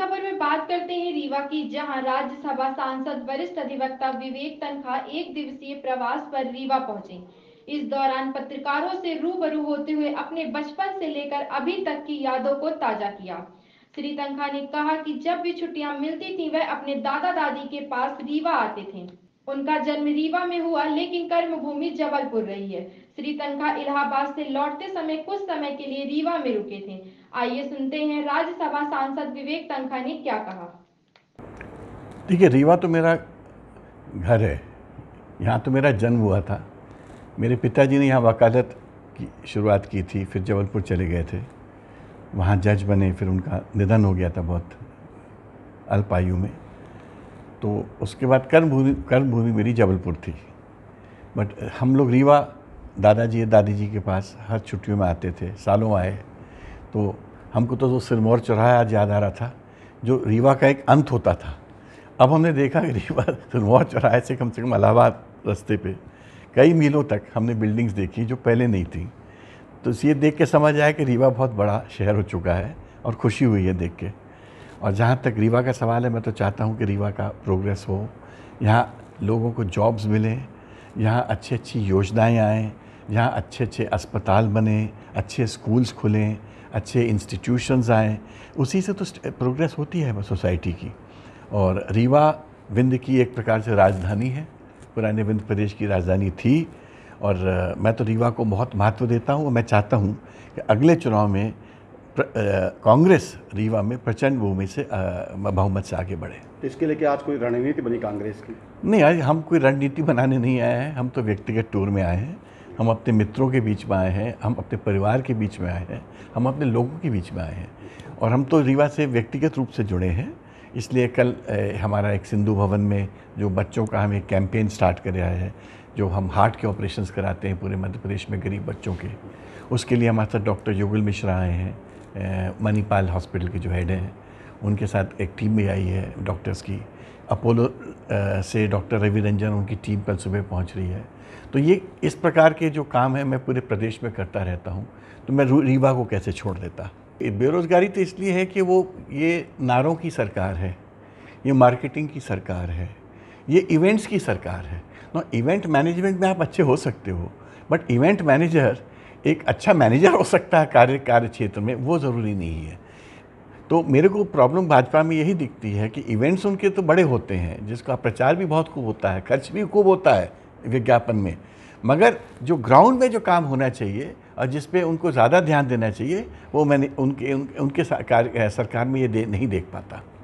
अगली खबर में बात करते हैं रीवा की जहां राज्यसभा सांसद वरिष्ठ अधिवक्ता विवेक तनखा एक दिवसीय प्रवास पर रीवा पहुंचे इस दौरान पत्रकारों से रूबरू होते हुए अपने बचपन से लेकर अभी तक की यादों को ताजा किया श्री तनखा ने कहा कि जब भी छुट्टियां मिलती थी वह अपने दादा दादी के पास रीवा आते थे उनका जन्म रीवा में हुआ लेकिन कर्म भूमि जबलपुर रही है श्री तनखा इलाहाबाद से लौटते समय कुछ समय के लिए रीवा में रुके थे आइए सुनते हैं राज्यसभा सांसद विवेक तनखा ने क्या कहा देखिए रीवा तो मेरा घर है यहाँ तो मेरा जन्म हुआ था मेरे पिताजी ने यहाँ वकालत की शुरुआत की थी फिर जबलपुर चले गए थे वहाँ जज बने फिर उनका निधन हो गया था बहुत अल्प आयु में तो उसके बाद कर्मभूमि कर्मभूमि मेरी जबलपुर थी बट हम लोग रीवा दादाजी दादी जी के पास हर छुट्टियों में आते थे सालों आए तो हमको तो वो सिरमौर चौराहा आज याद आ रहा था जो रीवा का एक अंत होता था अब हमने देखा कि रीवा सिरमौर चौराहे से कम से कम अलाहाबाद रास्ते पे कई मीलों तक हमने बिल्डिंग्स देखी जो पहले नहीं थी तो ये देख के समझ आया कि रीवा बहुत बड़ा शहर हो चुका है और खुशी हुई है देख के और जहाँ तक रीवा का सवाल है मैं तो चाहता हूँ कि रीवा का प्रोग्रेस हो यहाँ लोगों को जॉब्स मिले यहाँ अच्छी अच्छी योजनाएँ आएँ यहाँ अच्छे अच्छे अस्पताल बने अच्छे स्कूल्स खुलें अच्छे इंस्टीट्यूशंस आएँ उसी से तो प्रोग्रेस होती है सोसाइटी की और रीवा विंद की एक प्रकार से राजधानी है पुराने विंध्य प्रदेश की राजधानी थी और मैं तो रीवा को बहुत महत्व देता हूँ और मैं चाहता हूँ कि अगले चुनाव में कांग्रेस रीवा में प्रचंड भूमि से बहुमत से आगे बढ़े तो इसके लेके आज कोई रणनीति बनी कांग्रेस की नहीं आज हम कोई रणनीति बनाने नहीं आए हैं हम तो व्यक्तिगत टूर में आए हैं हम अपने मित्रों के बीच में आए हैं हम अपने परिवार के बीच में आए हैं हम अपने लोगों के बीच में आए हैं और हम तो रीवा से व्यक्तिगत रूप से जुड़े हैं इसलिए कल हमारा एक सिंधु भवन में जो बच्चों का हम एक कैंपेन स्टार्ट कर रहा है जो हम हार्ट के ऑपरेशंस कराते हैं पूरे मध्य प्रदेश में गरीब बच्चों के उसके लिए हमारे साथ डॉक्टर युगुल मिश्रा आए हैं मणिपाल हॉस्पिटल के जो हेड हैं उनके साथ एक टीम भी आई है डॉक्टर्स की अपोलो से डॉक्टर रवि रंजन उनकी टीम कल सुबह पहुंच रही है तो ये इस प्रकार के जो काम है मैं पूरे प्रदेश में करता रहता हूँ तो मैं रीवा को कैसे छोड़ देता बेरोज़गारी तो इसलिए है कि वो ये नारों की सरकार है ये मार्केटिंग की सरकार है ये इवेंट्स की सरकार है ना इवेंट मैनेजमेंट में आप अच्छे हो सकते हो बट इवेंट मैनेजर एक अच्छा मैनेजर हो सकता है कार्य कार्य क्षेत्र में वो ज़रूरी नहीं है तो मेरे को प्रॉब्लम भाजपा में यही दिखती है कि इवेंट्स उनके तो बड़े होते हैं जिसका प्रचार भी बहुत खूब होता है खर्च भी खूब होता है विज्ञापन में मगर जो ग्राउंड में जो काम होना चाहिए और जिस पे उनको ज़्यादा ध्यान देना चाहिए वो मैंने उनके उनके, उनके सरकार में ये दे, नहीं देख पाता